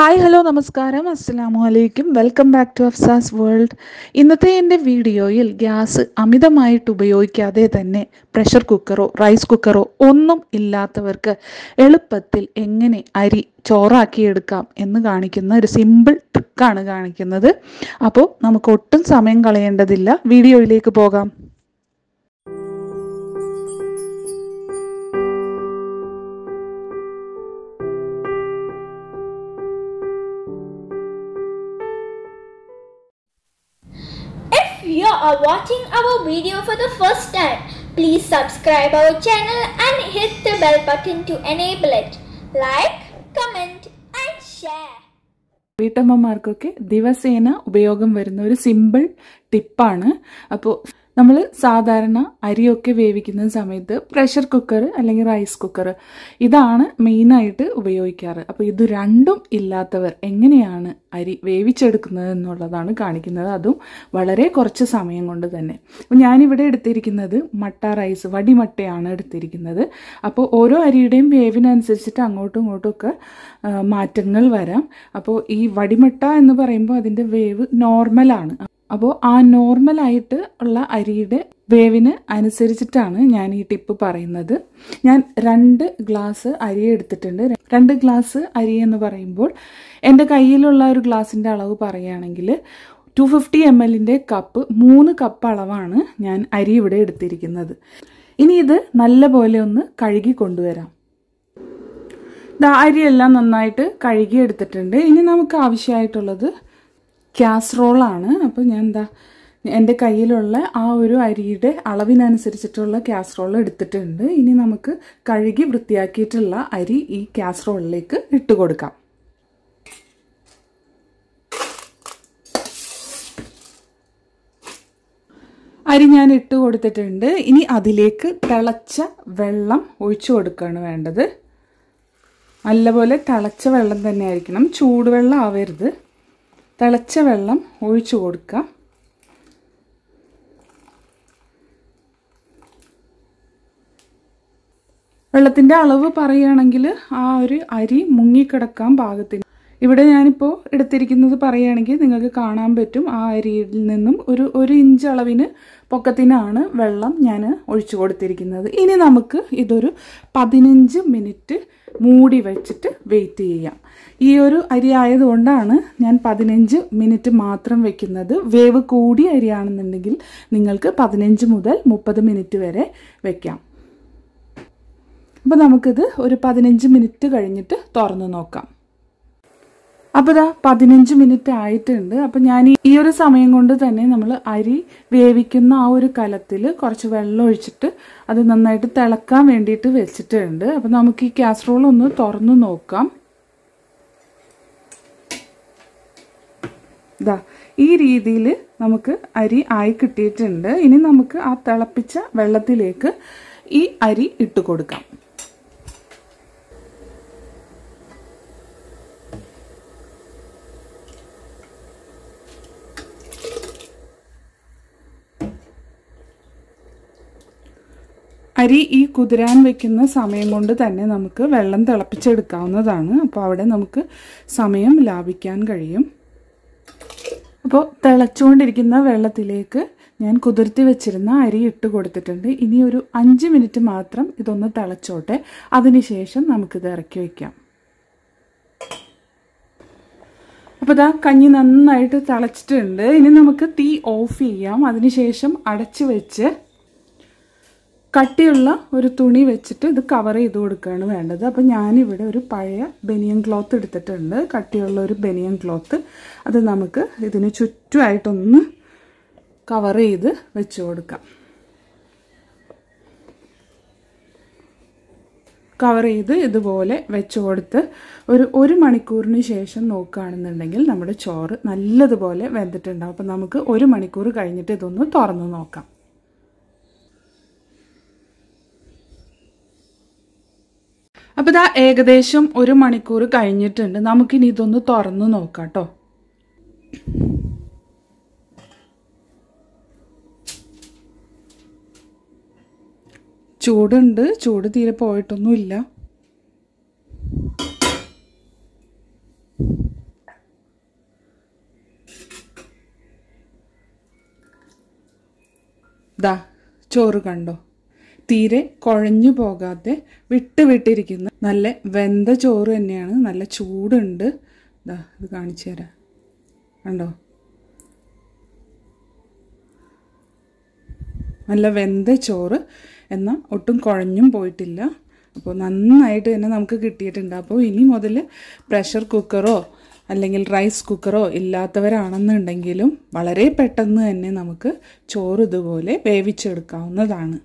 Hi hello നമസ്കാരം അസ്സാം അലൈക്കും welcome back to Afsas World ഇന്നത്തെ എൻ്റെ വീഡിയോയിൽ ഗ്യാസ് അമിതമായിട്ട് ഉപയോഗിക്കാതെ തന്നെ പ്രഷർ കുക്കറോ റൈസ് കുക്കറോ ഒന്നും ഇല്ലാത്തവർക്ക് എളുപ്പത്തിൽ എങ്ങനെ അരി ചോറാക്കിയെടുക്കാം എന്ന് കാണിക്കുന്ന ഒരു സിമ്പിൾ ട്രിക്കാണ് കാണിക്കുന്നത് അപ്പോൾ നമുക്ക് ഒട്ടും സമയം കളയേണ്ടതില്ല വീഡിയോയിലേക്ക് പോകാം you are watching our video for the first time, please subscribe our channel and hit the bell button to enable it. Like, comment and share. വീട്ടമ്മമാർക്കൊക്കെ ദിവസേന ഉപയോഗം വരുന്ന ഒരു സിമ്പിൾ ടിപ്പാണ് അപ്പോൾ നമ്മൾ സാധാരണ അരിയൊക്കെ വേവിക്കുന്ന സമയത്ത് പ്രഷർ കുക്കർ അല്ലെങ്കിൽ റൈസ് കുക്കർ ഇതാണ് മെയിനായിട്ട് ഉപയോഗിക്കാറ് അപ്പോൾ ഇത് രണ്ടും ഇല്ലാത്തവർ എങ്ങനെയാണ് അരി വേവിച്ചെടുക്കുന്നത് എന്നുള്ളതാണ് കാണിക്കുന്നത് അതും വളരെ കുറച്ച് സമയം കൊണ്ട് തന്നെ അപ്പോൾ ഞാനിവിടെ എടുത്തിരിക്കുന്നത് മട്ട റൈസ് വടിമട്ടയാണ് എടുത്തിരിക്കുന്നത് അപ്പോൾ ഓരോ അരിയുടെയും വേവിനനുസരിച്ചിട്ട് അങ്ങോട്ടും ഇങ്ങോട്ടും ഒക്കെ മാറ്റങ്ങൾ വരാം അപ്പോൾ ഈ വടിമട്ട എന്ന് പറയുമ്പോൾ അതിൻ്റെ വേവ് നോർമലാണ് അപ്പോൾ ആ നോർമലായിട്ട് ഉള്ള അരിയുടെ വേവിന് അനുസരിച്ചിട്ടാണ് ഞാൻ ഈ ടിപ്പ് പറയുന്നത് ഞാൻ രണ്ട് ഗ്ലാസ് അരി എടുത്തിട്ടുണ്ട് രണ്ട് ഗ്ലാസ് അരി എന്ന് പറയുമ്പോൾ എൻ്റെ കയ്യിലുള്ള ഒരു ഗ്ലാസിൻ്റെ അളവ് പറയുകയാണെങ്കിൽ ടു ഫിഫ്റ്റി എം എല്ലിൻ്റെ കപ്പ് മൂന്ന് കപ്പ് അളവാണ് ഞാൻ അരി ഇവിടെ എടുത്തിരിക്കുന്നത് ഇനി ഇത് നല്ല പോലെ ഒന്ന് കഴുകി കൊണ്ടുവരാം അരിയെല്ലാം നന്നായിട്ട് കഴുകി എടുത്തിട്ടുണ്ട് ഇനി നമുക്ക് ആവശ്യമായിട്ടുള്ളത് കാസറോളാണ് അപ്പോൾ ഞാൻ എന്താ എൻ്റെ കയ്യിലുള്ള ആ ഒരു അരിയുടെ അളവിനനുസരിച്ചിട്ടുള്ള കാസറോൾ എടുത്തിട്ടുണ്ട് ഇനി നമുക്ക് കഴുകി വൃത്തിയാക്കിയിട്ടുള്ള അരി ഈ കാസറോളിലേക്ക് ഇട്ട് കൊടുക്കാം അരി ഞാൻ ഇട്ട് കൊടുത്തിട്ടുണ്ട് ഇനി അതിലേക്ക് തിളച്ച വെള്ളം ഒഴിച്ചു കൊടുക്കുകയാണ് വേണ്ടത് നല്ലപോലെ തിളച്ച വെള്ളം തന്നെ ആയിരിക്കണം ചൂടുവെള്ളം ആവരുത് തിളച്ച വെള്ളം ഒഴിച്ചു കൊടുക്കുക വെള്ളത്തിൻ്റെ അളവ് പറയുകയാണെങ്കിൽ ആ ഒരു അരി മുങ്ങിക്കിടക്കാൻ പാകത്തിന് ഇവിടെ ഞാനിപ്പോൾ എടുത്തിരിക്കുന്നത് പറയുകയാണെങ്കിൽ നിങ്ങൾക്ക് കാണാൻ പറ്റും ആ അരിയിൽ നിന്നും ഒരു ഒരു ഇഞ്ച് അളവിന് പൊക്കത്തിനാണ് വെള്ളം ഞാൻ ഒഴിച്ചു കൊടുത്തിരിക്കുന്നത് ഇനി നമുക്ക് ഇതൊരു പതിനഞ്ച് മിനിറ്റ് മൂടി വെച്ചിട്ട് വെയിറ്റ് ചെയ്യാം ഈ ഒരു അരി ആയതുകൊണ്ടാണ് ഞാൻ പതിനഞ്ച് മിനിറ്റ് മാത്രം വെക്കുന്നത് വേവ് കൂടിയ അരിയാണെന്നുണ്ടെങ്കിൽ നിങ്ങൾക്ക് പതിനഞ്ച് മുതൽ മുപ്പത് മിനിറ്റ് വരെ വെക്കാം അപ്പോൾ നമുക്കിത് ഒരു പതിനഞ്ച് മിനിറ്റ് കഴിഞ്ഞിട്ട് തുറന്ന് നോക്കാം അപ്പോൾ ഇതാ പതിനഞ്ച് മിനിറ്റ് ആയിട്ടുണ്ട് അപ്പോൾ ഞാൻ ഈ ഒരു സമയം കൊണ്ട് തന്നെ നമ്മൾ അരി വേവിക്കുന്ന ആ ഒരു കലത്തിൽ കുറച്ച് വെള്ളം ഒഴിച്ചിട്ട് അത് നന്നായിട്ട് തിളക്കാൻ വേണ്ടിയിട്ട് വെച്ചിട്ടുണ്ട് അപ്പോൾ നമുക്ക് ഈ കാസറോൾ ഒന്ന് തുറന്നു നോക്കാം ഇതാ ഈ രീതിയിൽ നമുക്ക് അരി ആയി കിട്ടിയിട്ടുണ്ട് ഇനി നമുക്ക് ആ തിളപ്പിച്ച വെള്ളത്തിലേക്ക് ഈ അരി ഇട്ട് കൊടുക്കാം അരി ഈ കുതിരാൻ വെക്കുന്ന സമയം കൊണ്ട് തന്നെ നമുക്ക് വെള്ളം തിളപ്പിച്ചെടുക്കാവുന്നതാണ് അപ്പോൾ അവിടെ നമുക്ക് സമയം ലാഭിക്കാൻ കഴിയും അപ്പോൾ തിളച്ചുകൊണ്ടിരിക്കുന്ന വെള്ളത്തിലേക്ക് ഞാൻ കുതിർത്തി വെച്ചിരുന്ന അരി ഇട്ട് കൊടുത്തിട്ടുണ്ട് ഇനി ഒരു അഞ്ച് മിനിറ്റ് മാത്രം ഇതൊന്ന് തിളച്ചോട്ടെ അതിനുശേഷം നമുക്കിത് ഇറക്കി വയ്ക്കാം അപ്പോൾ ഇതാ കഞ്ഞി നന്നായിട്ട് തിളച്ചിട്ടുണ്ട് ഇനി നമുക്ക് തീ ഓഫ് ചെയ്യാം അതിനുശേഷം അടച്ചു വെച്ച് കട്ടിയുള്ള ഒരു തുണി വെച്ചിട്ട് ഇത് കവർ ചെയ്ത് കൊടുക്കുകയാണ് വേണ്ടത് അപ്പോൾ ഞാനിവിടെ ഒരു പഴയ ബനിയൻ ക്ലോത്ത് എടുത്തിട്ടുണ്ട് കട്ടിയുള്ള ഒരു ബനിയൻ ക്ലോത്ത് അത് നമുക്ക് ഇതിന് ചുറ്റുമായിട്ടൊന്ന് കവർ ചെയ്ത് വെച്ച് കൊടുക്കാം കവർ ചെയ്ത് ഇതുപോലെ വെച്ച് കൊടുത്ത് ഒരു ഒരു മണിക്കൂറിന് ശേഷം നോക്കുകയാണെന്നുണ്ടെങ്കിൽ നമ്മുടെ ചോറ് നല്ലതുപോലെ വെന്തിട്ടുണ്ടാവും അപ്പോൾ നമുക്ക് ഒരു മണിക്കൂർ കഴിഞ്ഞിട്ട് ഇതൊന്ന് തുറന്ന് നോക്കാം അപ്പോൾ ഇതാ ഏകദേശം ഒരു മണിക്കൂർ കഴിഞ്ഞിട്ടുണ്ട് നമുക്കിനി ഇതൊന്ന് തുറന്ന് നോക്കാം കേട്ടോ ചൂടുണ്ട് ചൂട് തീരെ പോയിട്ടൊന്നുമില്ല ദാ ചോറ് കണ്ടോ തീരെ കുഴഞ്ഞു പോകാതെ വിട്ടുവിട്ടിരിക്കുന്ന നല്ല വെന്ത ചോറ് തന്നെയാണ് നല്ല ചൂടുണ്ട് ഇതാ ഇത് കാണിച്ചു തരാം കണ്ടോ നല്ല വെന്ത ചോറ് എന്നാൽ ഒട്ടും കുഴഞ്ഞും പോയിട്ടില്ല അപ്പോൾ നന്നായിട്ട് തന്നെ നമുക്ക് കിട്ടിയിട്ടുണ്ട് അപ്പോൾ ഇനി മുതൽ പ്രഷർ കുക്കറോ അല്ലെങ്കിൽ റൈസ് കുക്കറോ ഇല്ലാത്തവരാണെന്നുണ്ടെങ്കിലും വളരെ പെട്ടെന്ന് തന്നെ നമുക്ക് ചോറ് ഇതുപോലെ വേവിച്ചെടുക്കാവുന്നതാണ്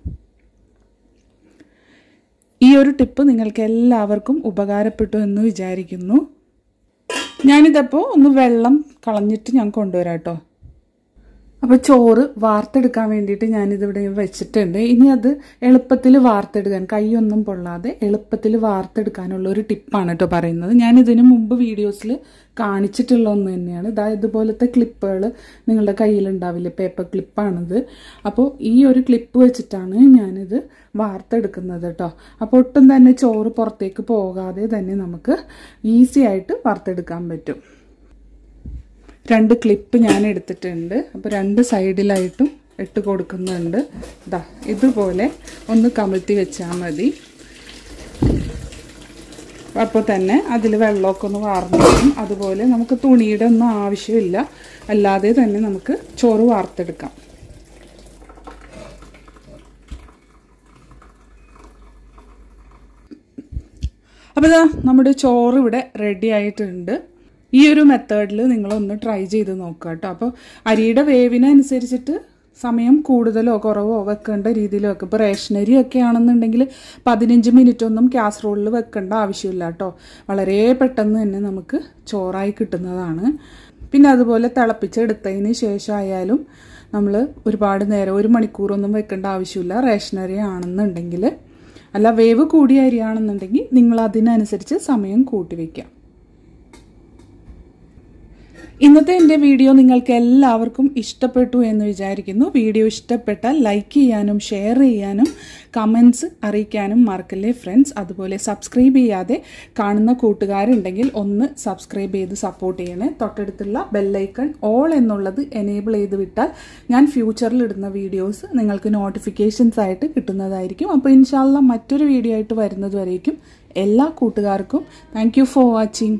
ഈ ഒരു ടിപ്പ് നിങ്ങൾക്ക് എല്ലാവർക്കും ഉപകാരപ്പെട്ടു എന്ന് വിചാരിക്കുന്നു ഞാനിതപ്പോൾ ഒന്ന് വെള്ളം കളഞ്ഞിട്ട് ഞാൻ കൊണ്ടുവരാം കേട്ടോ അപ്പോൾ ചോറ് വാർത്തെടുക്കാൻ വേണ്ടിയിട്ട് ഞാനിതിവിടെ വെച്ചിട്ടുണ്ട് ഇനി അത് എളുപ്പത്തിൽ വാർത്തെടുക്കാൻ കൈയൊന്നും പൊള്ളാതെ എളുപ്പത്തിൽ വാർത്തെടുക്കാനുള്ള ഒരു ടിപ്പാണ് കേട്ടോ പറയുന്നത് ഇതിനു മുമ്പ് വീഡിയോസിൽ കാണിച്ചിട്ടുള്ള ഒന്ന് തന്നെയാണ് ഇതാ ഇതുപോലത്തെ ക്ലിപ്പുകൾ നിങ്ങളുടെ കയ്യിലുണ്ടാവില്ല പേപ്പർ ക്ലിപ്പാണിത് അപ്പോൾ ഈ ഒരു ക്ലിപ്പ് വെച്ചിട്ടാണ് ഞാനിത് വാർത്തെടുക്കുന്നത് കേട്ടോ അപ്പോൾ ഒട്ടും തന്നെ ചോറ് പുറത്തേക്ക് പോകാതെ തന്നെ നമുക്ക് ഈസി ആയിട്ട് വാർത്തെടുക്കാൻ പറ്റും രണ്ട് ക്ലിപ്പ് ഞാൻ എടുത്തിട്ടുണ്ട് അപ്പോൾ രണ്ട് സൈഡിലായിട്ടും ഇട്ട് കൊടുക്കുന്നുണ്ട് ഇതാ ഇതുപോലെ ഒന്ന് കമഴ്ത്തി വെച്ചാൽ മതി അപ്പോൾ തന്നെ അതിൽ വെള്ളമൊക്കെ ഒന്ന് വാർന്നെടുക്കും അതുപോലെ നമുക്ക് തുണിയുടെ ഒന്നും ആവശ്യമില്ല അല്ലാതെ തന്നെ നമുക്ക് ചോറ് വാർത്തെടുക്കാം അപ്പോൾ ഇതാ നമ്മുടെ ചോറ് ഇവിടെ റെഡി ആയിട്ടുണ്ട് ഈ ഒരു മെത്തേഡിൽ നിങ്ങളൊന്ന് ട്രൈ ചെയ്ത് നോക്കുക കേട്ടോ അപ്പോൾ അരിയുടെ വേവിനനുസരിച്ചിട്ട് സമയം കൂടുതലോ കുറവോ വെക്കേണ്ട രീതിയിലോ ഒക്കെ ഇപ്പോൾ റേഷനരി ഒക്കെ ആണെന്നുണ്ടെങ്കിൽ പതിനഞ്ച് മിനിറ്റ് ഒന്നും കാസറോളിൽ വെക്കേണ്ട ആവശ്യമില്ല കേട്ടോ വളരെ പെട്ടെന്ന് തന്നെ നമുക്ക് ചോറായി കിട്ടുന്നതാണ് പിന്നെ അതുപോലെ തിളപ്പിച്ചെടുത്തതിന് ശേഷമായാലും നമ്മൾ ഒരുപാട് നേരം ഒരു മണിക്കൂറൊന്നും വെക്കേണ്ട ആവശ്യമില്ല റേഷനറി ആണെന്നുണ്ടെങ്കിൽ അല്ല വേവ് കൂടിയ അരിയാണെന്നുണ്ടെങ്കിൽ നിങ്ങൾ അതിനനുസരിച്ച് സമയം കൂട്ടി ഇന്നത്തെ എൻ്റെ വീഡിയോ നിങ്ങൾക്ക് എല്ലാവർക്കും ഇഷ്ടപ്പെട്ടു എന്ന് വിചാരിക്കുന്നു വീഡിയോ ഇഷ്ടപ്പെട്ടാൽ ലൈക്ക് ചെയ്യാനും ഷെയർ ചെയ്യാനും കമൻസ് അറിയിക്കാനും മറക്കല്ലേ ഫ്രണ്ട്സ് അതുപോലെ സബ്സ്ക്രൈബ് ചെയ്യാതെ കാണുന്ന കൂട്ടുകാരുണ്ടെങ്കിൽ ഒന്ന് സബ്സ്ക്രൈബ് ചെയ്ത് സപ്പോർട്ട് ചെയ്യണേ തൊട്ടടുത്തുള്ള ബെല്ലൈക്കൺ ഓൾ എന്നുള്ളത് എനേബിൾ ചെയ്ത് വിട്ടാൽ ഞാൻ ഫ്യൂച്ചറിൽ ഇടുന്ന വീഡിയോസ് നിങ്ങൾക്ക് നോട്ടിഫിക്കേഷൻസ് ആയിട്ട് കിട്ടുന്നതായിരിക്കും അപ്പോൾ ഇൻഷാല്ല മറ്റൊരു വീഡിയോ ആയിട്ട് വരുന്നത് വരേക്കും എല്ലാ കൂട്ടുകാർക്കും താങ്ക് ഫോർ വാച്ചിങ്